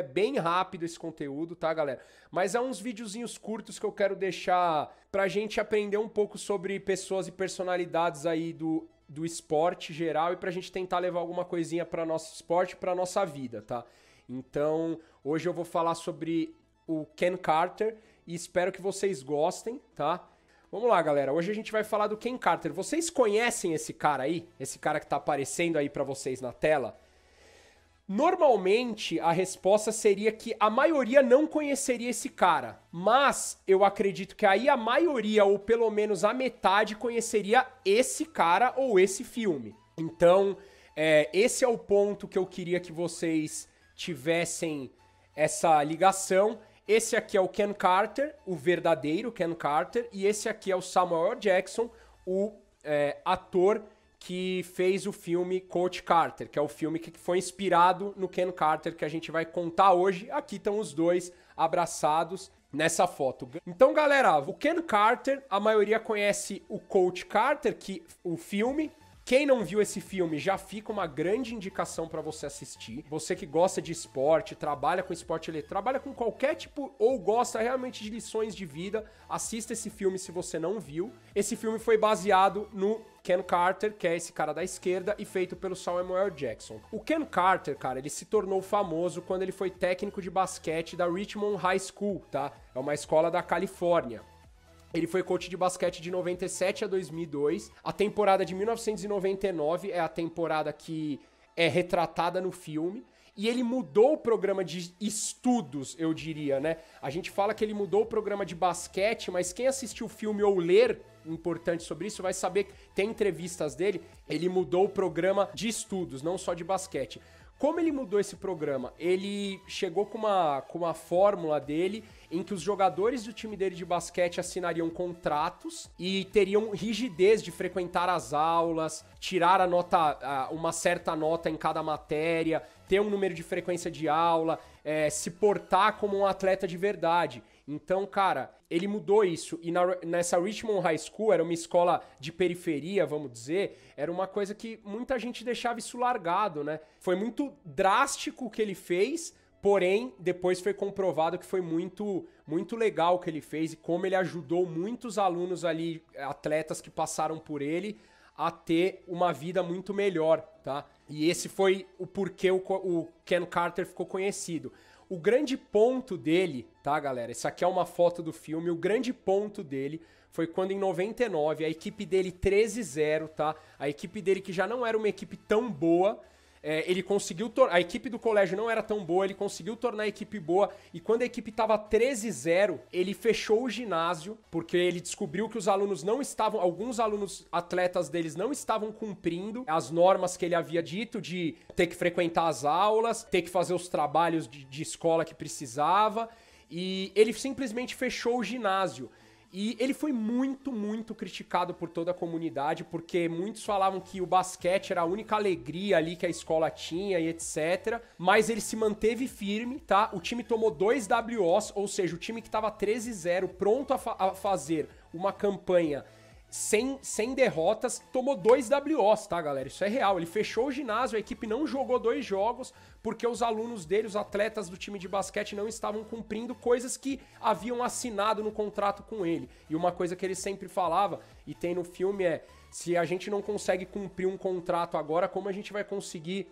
é bem rápido esse conteúdo, tá, galera? Mas há é uns videozinhos curtos que eu quero deixar pra gente aprender um pouco sobre pessoas e personalidades aí do do esporte geral e pra gente tentar levar alguma coisinha para nosso esporte, para nossa vida, tá? Então, hoje eu vou falar sobre o Ken Carter e espero que vocês gostem, tá? Vamos lá, galera. Hoje a gente vai falar do Ken Carter. Vocês conhecem esse cara aí? Esse cara que tá aparecendo aí para vocês na tela? Normalmente a resposta seria que a maioria não conheceria esse cara, mas eu acredito que aí a maioria, ou pelo menos a metade, conheceria esse cara ou esse filme. Então, é, esse é o ponto que eu queria que vocês tivessem essa ligação. Esse aqui é o Ken Carter, o verdadeiro Ken Carter, e esse aqui é o Samuel Jackson, o é, ator que fez o filme Coach Carter, que é o filme que foi inspirado no Ken Carter, que a gente vai contar hoje. Aqui estão os dois abraçados nessa foto. Então, galera, o Ken Carter, a maioria conhece o Coach Carter, que o filme. Quem não viu esse filme já fica uma grande indicação para você assistir. Você que gosta de esporte, trabalha com esporte eletrônico, trabalha com qualquer tipo ou gosta realmente de lições de vida, assista esse filme se você não viu. Esse filme foi baseado no Ken Carter, que é esse cara da esquerda, e feito pelo Samuel Jackson. O Ken Carter, cara, ele se tornou famoso quando ele foi técnico de basquete da Richmond High School, tá? É uma escola da Califórnia. Ele foi coach de basquete de 97 a 2002. A temporada de 1999 é a temporada que é retratada no filme e ele mudou o programa de estudos, eu diria, né? A gente fala que ele mudou o programa de basquete, mas quem assistiu o filme ou ler importante sobre isso vai saber, que tem entrevistas dele, ele mudou o programa de estudos, não só de basquete. Como ele mudou esse programa? Ele chegou com uma, com uma fórmula dele em que os jogadores do time dele de basquete assinariam contratos e teriam rigidez de frequentar as aulas, tirar a nota, uma certa nota em cada matéria, ter um número de frequência de aula, é, se portar como um atleta de verdade. Então, cara, ele mudou isso. E na, nessa Richmond High School, era uma escola de periferia, vamos dizer, era uma coisa que muita gente deixava isso largado, né? Foi muito drástico o que ele fez, Porém, depois foi comprovado que foi muito, muito legal o que ele fez e como ele ajudou muitos alunos ali, atletas que passaram por ele, a ter uma vida muito melhor, tá? E esse foi o porquê o, o Ken Carter ficou conhecido. O grande ponto dele, tá, galera? Isso aqui é uma foto do filme. O grande ponto dele foi quando em 99 a equipe dele 13-0, tá? A equipe dele que já não era uma equipe tão boa, é, ele conseguiu A equipe do colégio não era tão boa, ele conseguiu tornar a equipe boa. E quando a equipe estava 13-0, ele fechou o ginásio, porque ele descobriu que os alunos não estavam. Alguns alunos atletas deles não estavam cumprindo as normas que ele havia dito de ter que frequentar as aulas, ter que fazer os trabalhos de, de escola que precisava. E ele simplesmente fechou o ginásio. E ele foi muito, muito criticado por toda a comunidade, porque muitos falavam que o basquete era a única alegria ali que a escola tinha e etc. Mas ele se manteve firme, tá? O time tomou dois WOs, ou seja, o time que estava 13-0, pronto a, fa a fazer uma campanha sem, sem derrotas, tomou dois WOs, tá, galera? Isso é real. Ele fechou o ginásio, a equipe não jogou dois jogos porque os alunos dele, os atletas do time de basquete, não estavam cumprindo coisas que haviam assinado no contrato com ele. E uma coisa que ele sempre falava, e tem no filme, é: se a gente não consegue cumprir um contrato agora, como a gente vai conseguir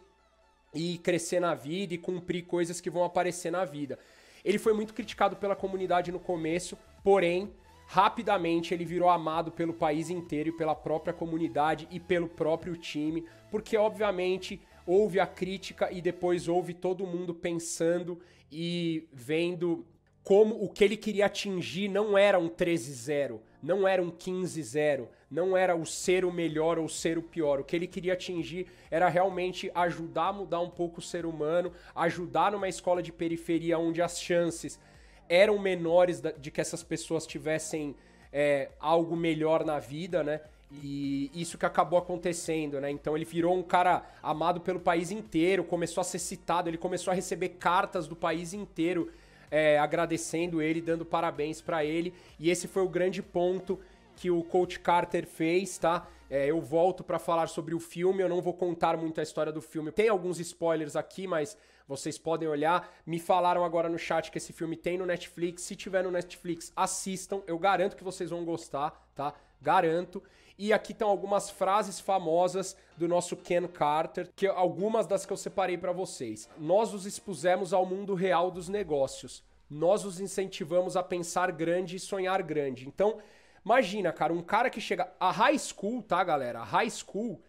e crescer na vida e cumprir coisas que vão aparecer na vida? Ele foi muito criticado pela comunidade no começo, porém Rapidamente ele virou amado pelo país inteiro e pela própria comunidade e pelo próprio time, porque obviamente houve a crítica e depois houve todo mundo pensando e vendo como o que ele queria atingir não era um 13-0, não era um 15-0, não era o ser o melhor ou ser o pior. O que ele queria atingir era realmente ajudar a mudar um pouco o ser humano, ajudar numa escola de periferia onde as chances eram menores de que essas pessoas tivessem é, algo melhor na vida, né? E isso que acabou acontecendo, né? Então ele virou um cara amado pelo país inteiro, começou a ser citado, ele começou a receber cartas do país inteiro é, agradecendo ele, dando parabéns para ele. E esse foi o grande ponto que o Coach Carter fez, tá? É, eu volto para falar sobre o filme, eu não vou contar muito a história do filme. Tem alguns spoilers aqui, mas vocês podem olhar. Me falaram agora no chat que esse filme tem no Netflix. Se tiver no Netflix, assistam. Eu garanto que vocês vão gostar, tá? Garanto. E aqui estão algumas frases famosas do nosso Ken Carter, que algumas das que eu separei para vocês. Nós os expusemos ao mundo real dos negócios. Nós os incentivamos a pensar grande e sonhar grande. Então, Imagina, cara, um cara que chega. A high school, tá, galera? A high school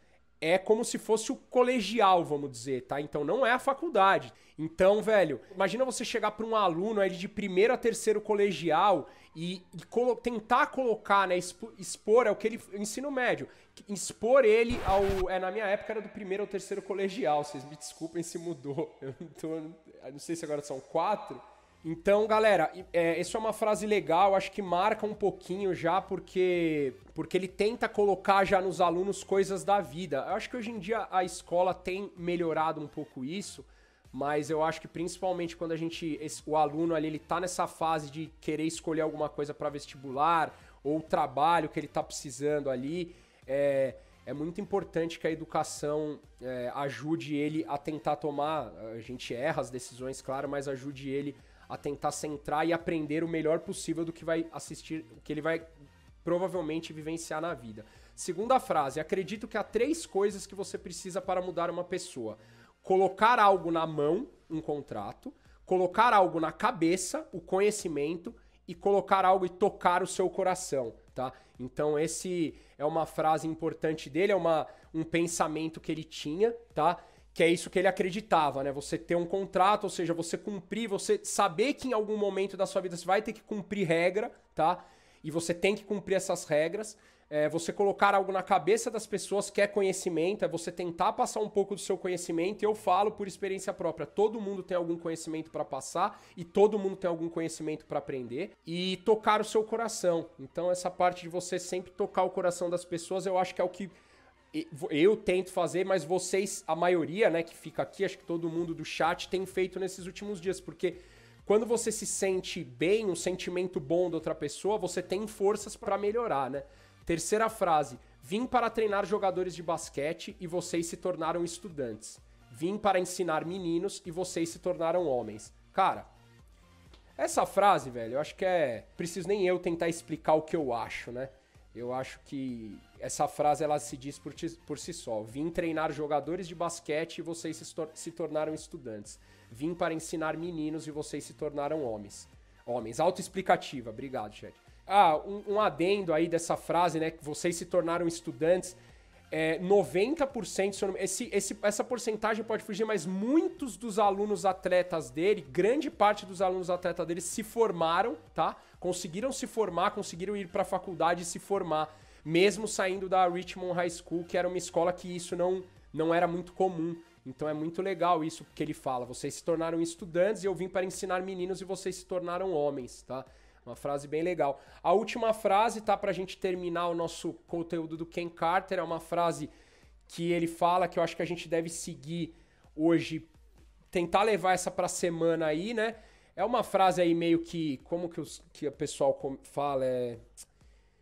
é como se fosse o colegial, vamos dizer, tá? Então não é a faculdade. Então, velho, imagina você chegar para um aluno aí de primeiro a terceiro colegial e, e colo tentar colocar, né, expo expor é o que ele ensino médio, expor ele ao é na minha época era do primeiro ao terceiro colegial. Vocês me desculpem se mudou. Eu não, tô, eu não sei se agora são quatro, então, galera, é, é uma frase legal, acho que marca um pouquinho já, porque, porque ele tenta colocar já nos alunos coisas da vida. Eu acho que hoje em dia a escola tem melhorado um pouco isso, mas eu acho que principalmente quando a gente, esse, o aluno ali, ele tá nessa fase de querer escolher alguma coisa para vestibular ou o trabalho que ele tá precisando ali, é, é muito importante que a educação é, ajude ele a tentar tomar. A gente erra as decisões, claro, mas ajude ele a tentar centrar e aprender o melhor possível do que vai assistir, o que ele vai provavelmente vivenciar na vida. Segunda frase: acredito que há três coisas que você precisa para mudar uma pessoa: colocar algo na mão, um contrato, colocar algo na cabeça, o conhecimento, e colocar algo e tocar o seu coração, tá? Então esse é uma frase importante dele, é uma, um pensamento que ele tinha, tá? que é isso que ele acreditava, né? Você ter um contrato, ou seja, você cumprir, você saber que em algum momento da sua vida você vai ter que cumprir regra, tá? E você tem que cumprir essas regras. É, você colocar algo na cabeça das pessoas que é conhecimento, é você tentar passar um pouco do seu conhecimento. Eu falo por experiência própria, todo mundo tem algum conhecimento para passar e todo mundo tem algum conhecimento para aprender e tocar o seu coração. Então essa parte de você sempre tocar o coração das pessoas, eu acho que é o que eu tento fazer, mas vocês, a maioria, né, que fica aqui, acho que todo mundo do chat tem feito nesses últimos dias, porque quando você se sente bem, um sentimento bom da outra pessoa, você tem forças para melhorar, né? Terceira frase: vim para treinar jogadores de basquete e vocês se tornaram estudantes. Vim para ensinar meninos e vocês se tornaram homens. Cara, essa frase, velho, eu acho que é. Preciso nem eu tentar explicar o que eu acho, né? Eu acho que essa frase ela se diz por, ti, por si só. Vim treinar jogadores de basquete e vocês se, tor se, tornaram estudantes. Vim para ensinar meninos e vocês se tornaram homens. Homens. Autoexplicativa. Obrigado, chat. Ah, um, um, adendo aí dessa frase, né? Que vocês se tornaram estudantes. É, 90%, esse, esse, essa porcentagem pode fugir, mas muitos dos alunos atletas dele, grande parte dos alunos atletas dele se formaram, tá? Conseguiram se formar, conseguiram ir para a faculdade e se formar mesmo saindo da Richmond High School, que era uma escola que isso não, não era muito comum. Então é muito legal isso que ele fala. Vocês se tornaram estudantes e eu vim para ensinar meninos e vocês se tornaram homens, tá? Uma frase bem legal. A última frase, tá? Pra gente terminar o nosso conteúdo do Ken Carter, é uma frase que ele fala que eu acho que a gente deve seguir hoje, tentar levar essa pra semana aí, né? É uma frase aí meio que. Como que, os, que o pessoal fala? É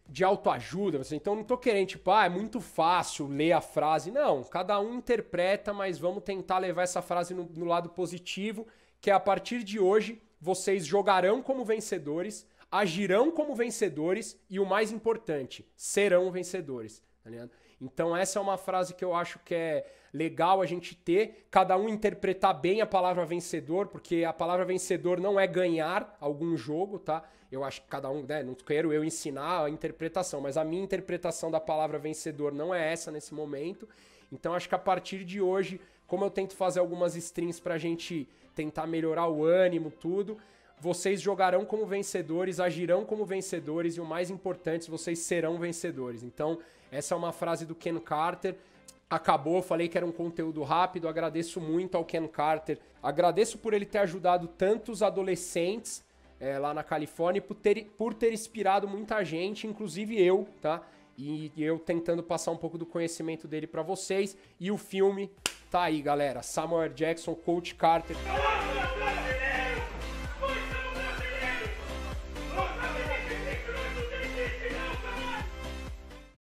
de autoajuda. Então não estou querendo, tipo, ah, é muito fácil ler a frase. Não, cada um interpreta, mas vamos tentar levar essa frase no, no lado positivo, que é a partir de hoje vocês jogarão como vencedores, agirão como vencedores e o mais importante, serão vencedores. Tá então essa é uma frase que eu acho que é legal a gente ter, cada um interpretar bem a palavra vencedor, porque a palavra vencedor não é ganhar algum jogo, tá? Eu acho que cada um, né, não quero eu ensinar a interpretação, mas a minha interpretação da palavra vencedor não é essa nesse momento. Então acho que a partir de hoje, como eu tento fazer algumas strings pra gente tentar melhorar o ânimo, tudo, vocês jogarão como vencedores, agirão como vencedores e o mais importante, vocês serão vencedores. Então, essa é uma frase do Ken Carter acabou. falei que era um conteúdo rápido. Agradeço muito ao Ken Carter. Agradeço por ele ter ajudado tantos adolescentes é, lá na Califórnia e por ter, por ter inspirado muita gente, inclusive eu, tá? E, e eu tentando passar um pouco do conhecimento dele para vocês. E o filme tá aí, galera. Samuel Jackson, Coach Carter.